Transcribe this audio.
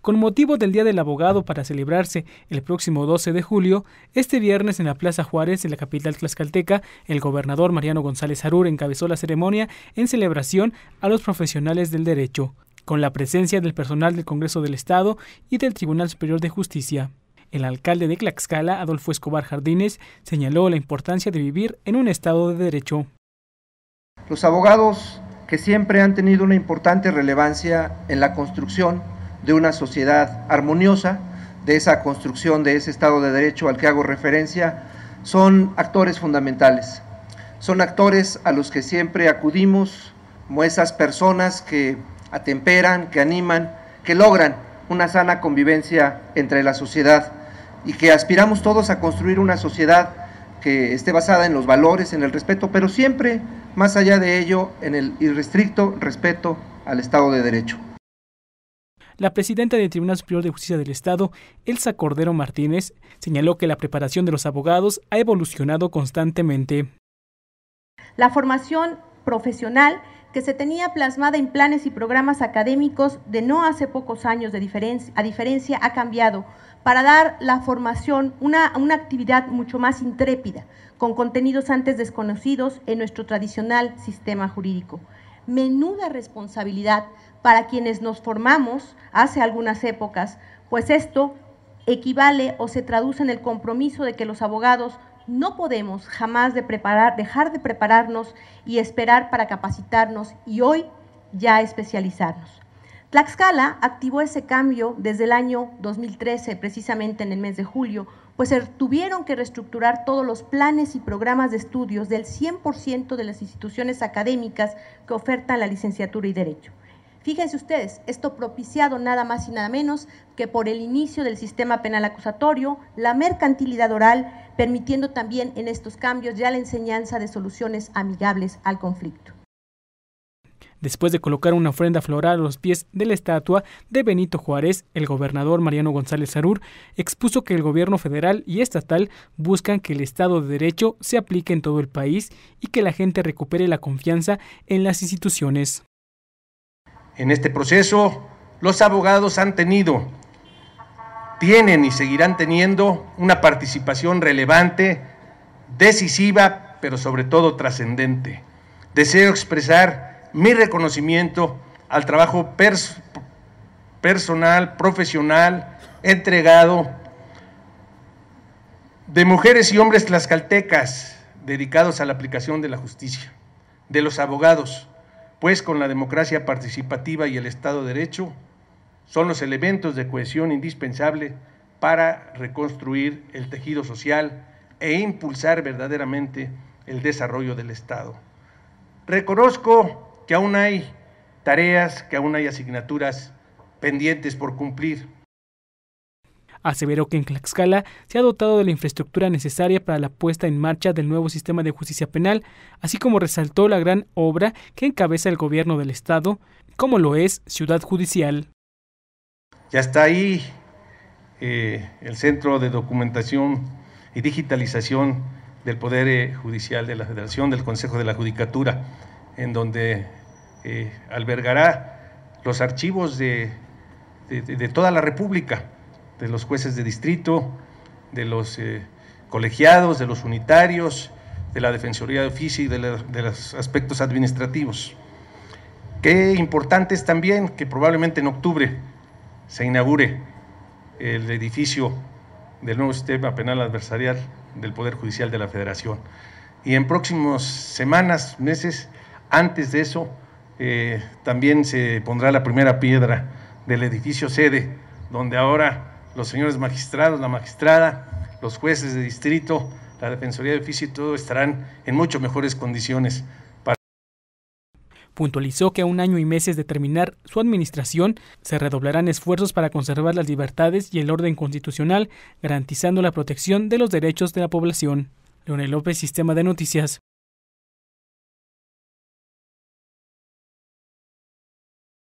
Con motivo del Día del Abogado para celebrarse el próximo 12 de julio, este viernes en la Plaza Juárez en la capital tlaxcalteca, el gobernador Mariano González Arur encabezó la ceremonia en celebración a los profesionales del derecho, con la presencia del personal del Congreso del Estado y del Tribunal Superior de Justicia. El alcalde de Tlaxcala, Adolfo Escobar Jardines, señaló la importancia de vivir en un Estado de derecho. Los abogados que siempre han tenido una importante relevancia en la construcción de una sociedad armoniosa, de esa construcción de ese Estado de Derecho al que hago referencia, son actores fundamentales. Son actores a los que siempre acudimos como esas personas que atemperan, que animan, que logran una sana convivencia entre la sociedad y que aspiramos todos a construir una sociedad que esté basada en los valores, en el respeto, pero siempre, más allá de ello, en el irrestricto respeto al Estado de Derecho. La presidenta del Tribunal Superior de Justicia del Estado, Elsa Cordero Martínez, señaló que la preparación de los abogados ha evolucionado constantemente. La formación profesional que se tenía plasmada en planes y programas académicos de no hace pocos años a diferencia ha cambiado para dar la formación una, una actividad mucho más intrépida, con contenidos antes desconocidos en nuestro tradicional sistema jurídico menuda responsabilidad para quienes nos formamos hace algunas épocas, pues esto equivale o se traduce en el compromiso de que los abogados no podemos jamás preparar, dejar de prepararnos y esperar para capacitarnos y hoy ya especializarnos. Tlaxcala activó ese cambio desde el año 2013, precisamente en el mes de julio, pues tuvieron que reestructurar todos los planes y programas de estudios del 100% de las instituciones académicas que ofertan la licenciatura y derecho. Fíjense ustedes, esto propiciado nada más y nada menos que por el inicio del sistema penal acusatorio, la mercantilidad oral, permitiendo también en estos cambios ya la enseñanza de soluciones amigables al conflicto. Después de colocar una ofrenda floral a los pies de la estatua de Benito Juárez, el gobernador Mariano González Arur expuso que el gobierno federal y estatal buscan que el Estado de Derecho se aplique en todo el país y que la gente recupere la confianza en las instituciones. En este proceso, los abogados han tenido, tienen y seguirán teniendo una participación relevante, decisiva, pero sobre todo trascendente. Deseo expresar mi reconocimiento al trabajo personal, profesional, entregado de mujeres y hombres tlaxcaltecas dedicados a la aplicación de la justicia, de los abogados, pues con la democracia participativa y el Estado de Derecho son los elementos de cohesión indispensable para reconstruir el tejido social e impulsar verdaderamente el desarrollo del Estado. Reconozco que aún hay tareas, que aún hay asignaturas pendientes por cumplir. Aseveró que en Tlaxcala se ha dotado de la infraestructura necesaria para la puesta en marcha del nuevo sistema de justicia penal, así como resaltó la gran obra que encabeza el gobierno del Estado, como lo es Ciudad Judicial. Ya está ahí eh, el Centro de Documentación y Digitalización del Poder eh, Judicial de la Federación, del Consejo de la Judicatura, en donde eh, albergará los archivos de, toda la República, de los jueces de distrito, de los eh, colegiados, de los unitarios, de la Defensoría de Oficio y de, los aspectos administrativos. Qué importante es también que probablemente en octubre se inaugure el edificio del nuevo sistema penal adversarial del Poder Judicial de la Federación. Y en próximas semanas, meses, antes de eso, eh, también se pondrá la primera piedra del edificio sede, donde ahora los señores magistrados, la magistrada, los jueces de distrito, la Defensoría de Oficio y todo estarán en mucho mejores condiciones. Puntualizó que a un año y meses de terminar su administración, se redoblarán esfuerzos para conservar las libertades y el orden constitucional, garantizando la protección de los derechos de la población. Leonel López, Sistema de Noticias.